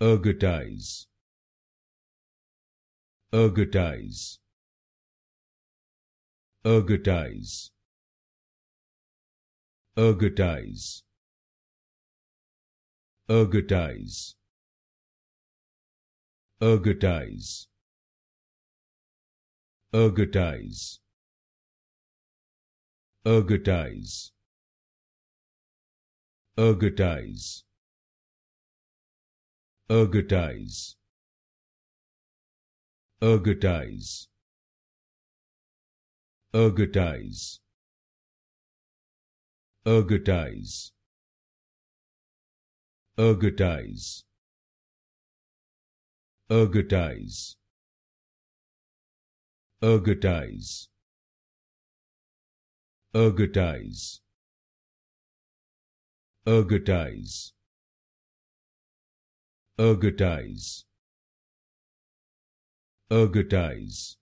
ergotize ergotize ergotize ergotize ergotize ergotize ergotize ergotize ergotize ergotize ergotize ergotize ergotize ergotize ergotize ergotize ergotize ergotize ergotize ergotize